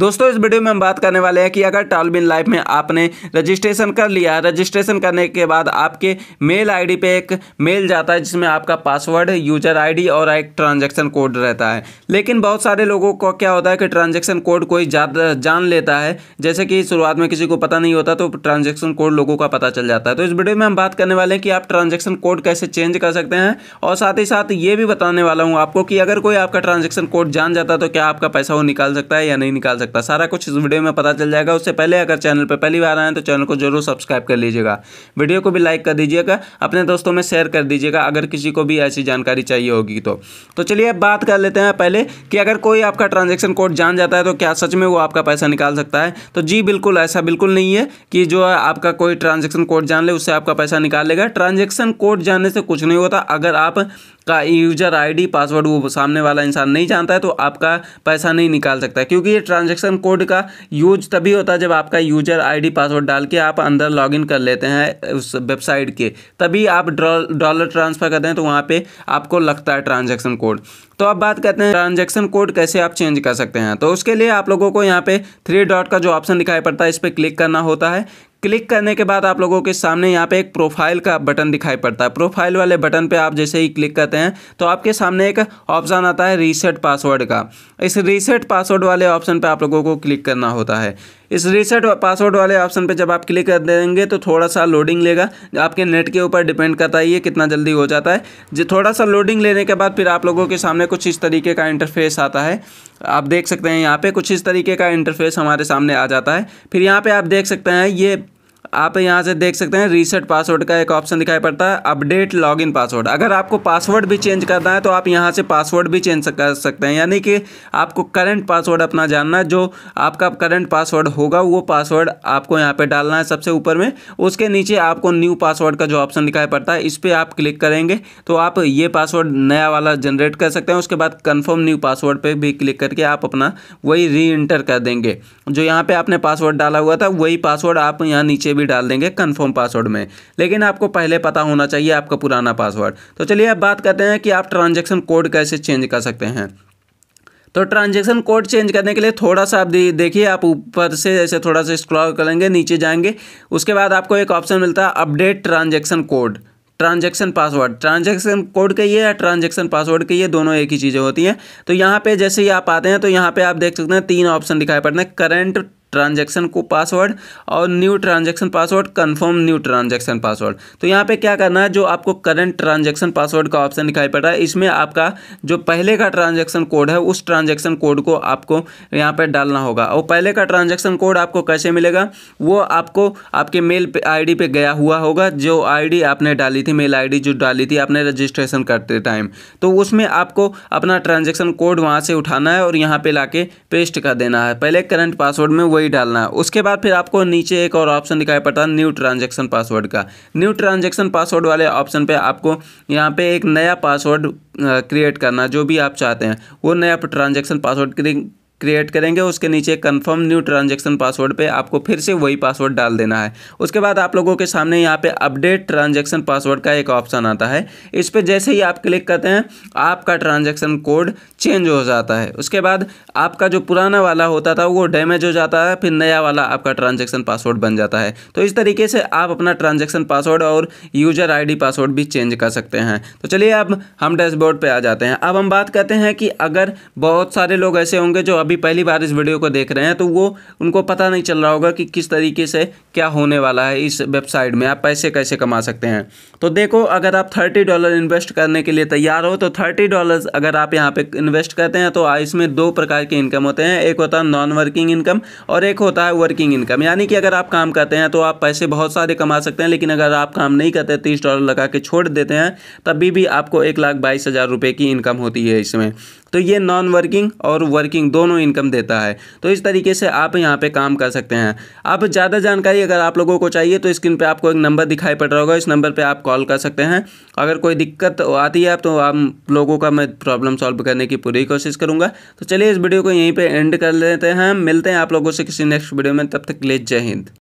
दोस्तों इस वीडियो में हम बात करने वाले हैं कि अगर टॉलबिन लाइफ में आपने रजिस्ट्रेशन कर लिया रजिस्ट्रेशन करने के बाद आपके मेल आईडी पे एक मेल जाता है जिसमें आपका पासवर्ड यूजर आईडी और एक ट्रांजैक्शन कोड रहता है लेकिन बहुत सारे लोगों को क्या होता है कि ट्रांजेक्शन कोड कोई जान लेता है जैसे कि शुरुआत में किसी को पता नहीं होता तो ट्रांजेक्शन कोड लोगों का पता चल जाता है तो इस वीडियो में हम बात करने वाले हैं कि आप ट्रांजेक्शन कोड कैसे चेंज कर सकते हैं और साथ ही साथ ये भी बताने वाला हूँ आपको कि अगर कोई आपका ट्रांजेक्शन कोड जान जाता है तो क्या आपका पैसा वो निकाल सकता है या नहीं निकाल सकता सकता सारा कुछ इस वीडियो में पता चल जाएगा उससे पहले अगर चैनल पर पहली बार आए तो चैनल को जरूर सब्सक्राइब कर लीजिएगा वीडियो को भी लाइक कर दीजिएगा अपने दोस्तों में शेयर कर दीजिएगा अगर किसी को भी ऐसी जानकारी चाहिए होगी तो, तो चलिए अब बात कर लेते हैं पहले कि अगर कोई आपका ट्रांजेक्शन कोड जान जाता है तो क्या सच में वो आपका पैसा निकाल सकता है तो जी बिल्कुल ऐसा बिल्कुल नहीं है कि जो आपका कोई ट्रांजेक्शन कोड जान ले उससे आपका पैसा निकाल लेगा ट्रांजेक्शन कोड जानने से कुछ नहीं होता अगर आप का यूजर आईडी पासवर्ड वो सामने वाला इंसान नहीं जानता है तो आपका पैसा नहीं निकाल सकता क्योंकि ये ट्रांजेक्शन कोड का यूज तभी होता है जब आपका यूजर आई पासवर्ड डाल के आप अंदर लॉग कर लेते हैं उस वेबसाइट के तभी आप डॉलर ट्रांसफ़र करते हैं तो वहाँ पर आपको लगता है ट्रांजेक्शन कोड तो अब बात करते हैं ट्रांजेक्शन कोड कैसे आप चेंज कर सकते हैं तो उसके लिए आप लोगों को यहाँ पे थ्री डॉट का जो ऑप्शन दिखाई पड़ता है इस पर क्लिक करना होता है क्लिक करने के बाद आप लोगों के सामने यहाँ पे एक प्रोफाइल का बटन दिखाई पड़ता है प्रोफाइल वाले बटन पे आप जैसे ही क्लिक करते हैं तो आपके सामने एक ऑप्शन आता है रीसेट पासवर्ड का इस रीसेट पासवर्ड वाले ऑप्शन पे आप लोगों को क्लिक करना होता है इस रीसेट पासवर्ड वाले ऑप्शन पे जब आप क्लिक कर देंगे तो थोड़ा सा लोडिंग लेगा आपके नेट के ऊपर डिपेंड करता है ये कितना जल्दी हो जाता है जो थोड़ा सा लोडिंग लेने के बाद फिर आप लोगों के सामने कुछ इस तरीके का इंटरफेस आता है आप देख सकते हैं यहाँ पे कुछ इस तरीके का इंटरफेस हमारे सामने आ जाता है फिर यहाँ पर आप देख सकते हैं ये आप यहाँ से देख सकते हैं रीसेट पासवर्ड का एक ऑप्शन दिखाई पड़ता है अपडेट लॉगिन पासवर्ड अगर आपको पासवर्ड भी चेंज करना है तो आप यहाँ से पासवर्ड भी चेंज कर सकते हैं यानी कि आपको करंट पासवर्ड अपना जानना है जो आपका करंट पासवर्ड होगा वो पासवर्ड आपको यहाँ पर डालना है सबसे ऊपर में उसके नीचे आपको न्यू पासवर्ड का जो ऑप्शन दिखाई पड़ता है इस पर आप क्लिक करेंगे तो आप ये पासवर्ड नया वाला जनरेट कर सकते हैं उसके बाद कन्फर्म न्यू पासवर्ड पर भी क्लिक करके आप अपना वही री कर देंगे जो यहाँ पर आपने पासवर्ड डाला हुआ था वही पासवर्ड आप यहाँ नीचे भी डाल देंगे कन्फर्म पासवर्ड में लेकिन आपको पहले पता होना चाहिए आपका पुराना पासवर्ड तो चलिए अब बात करते हैं कि आप ट्रांजेक्शन कोड कैसे चेंज कर सकते हैं तो ट्रांजेक्शन कोड चेंज करने के लिए थोड़ा सा आप देखिए आप ऊपर से ऐसे थोड़ा सा स्क्रॉल करेंगे नीचे जाएंगे उसके बाद आपको एक ऑप्शन मिलता है update transaction code transaction password transaction code के ये या ट्रांजेक्शन पासवर्ड के ये दोनों एक ही चीज़ें होती हैं तो यहाँ पे जैसे ही आप आते हैं तो यहाँ पे आप देख सकते हैं तीन ऑप्शन दिखाई पड़ते हैं करंट ट्रांजैक्शन को पासवर्ड और new transaction password confirm new transaction password तो यहाँ पे क्या करना है जो आपको करंट ट्रांजैक्शन पासवर्ड का ऑप्शन दिखाई पड़ रहा है इसमें आपका जो पहले का ट्रांजैक्शन कोड है उस ट्रांजैक्शन कोड को आपको यहाँ पर डालना होगा और पहले का ट्रांजेक्शन कोड आपको कैसे मिलेगा वो आपको आपके मेल आई डी पे गया हुआ होगा जो आई आपने डाली थी मेल आई जो डाली थी आपने रजिस्ट्रेशन करते टाइम तो उसमें आपको अपना ट्रांजेक्शन कोड वहाँ से उठाना है और यहाँ पे ला पेस्ट कर देना है पहले करंट पासवर्ड में वो वही डालना है उसके बाद फिर आपको नीचे एक और ऑप्शन दिखाई पड़ता है न्यू ट्रांजेक्शन पासवर्ड का न्यू ट्रांजेक्शन पासवर्ड वाले ऑप्शन पर आपको यहाँ पर एक नया पासवर्ड क्रिएट करना जो भी आप चाहते हैं वो नया ट्रांजेक्शन पासवर्ड क्रिएट करेंगे उसके नीचे कंफर्म न्यू ट्रांजेक्शन पासवर्ड पे आपको फिर से वही पासवर्ड डाल देना है उसके बाद आप लोगों के सामने यहाँ पे अपडेट ट्रांजेक्शन पासवर्ड का एक ऑप्शन आता है इस पर जैसे ही आप क्लिक करते हैं आपका ट्रांजेक्शन कोड चेंज हो जाता है उसके बाद आपका जो पुराना वाला होता था वो डैमेज हो जाता है फिर नया वाला आपका ट्रांजेक्शन पासवर्ड बन जाता है तो इस तरीके से आप अपना ट्रांजेक्शन पासवर्ड और यूजर आई पासवर्ड भी चेंज कर सकते हैं तो चलिए अब हम डैशबोर्ड पर आ जाते हैं अब हम बात करते हैं कि अगर बहुत सारे लोग ऐसे होंगे जो अब अभी पहली बार इस वीडियो को देख रहे हैं तो वो उनको पता नहीं चल रहा होगा कि किस तरीके से क्या होने वाला है इस वेबसाइट में आप पैसे कैसे कमा सकते हैं तो देखो अगर आप थर्टी डॉलर इन्वेस्ट करने के लिए तैयार हो तो थर्टी डॉलर अगर आप यहाँ पर इन्वेस्ट करते हैं तो इसमें दो प्रकार के इनकम होते हैं एक होता है नॉन वर्किंग इनकम और एक होता है वर्किंग इनकम यानी कि अगर आप काम करते हैं तो आप पैसे बहुत सारे कमा सकते हैं लेकिन अगर आप काम नहीं करते तीस डॉलर लगा के छोड़ देते हैं तभी भी आपको एक लाख बाईस हज़ार रुपये की इनकम होती है इसमें तो ये नॉन वर्किंग और वर्किंग दोनों इनकम देता है तो इस तरीके से आप यहाँ पर काम कर सकते हैं अब ज़्यादा जानकारी अगर आप लोगों को चाहिए तो स्क्रीन पर आपको एक नंबर दिखाई पड़ रहा होगा इस नंबर पर आप कॉल कर सकते हैं अगर कोई दिक्कत आती है तो आप लोगों का मैं प्रॉब्लम सॉल्व करने की पूरी कोशिश करूँगा तो चलिए इस वीडियो को यहीं पर एंड कर लेते हैं मिलते हैं आप लोगों से किसी नेक्स्ट वीडियो में तब तक ले जय हिंद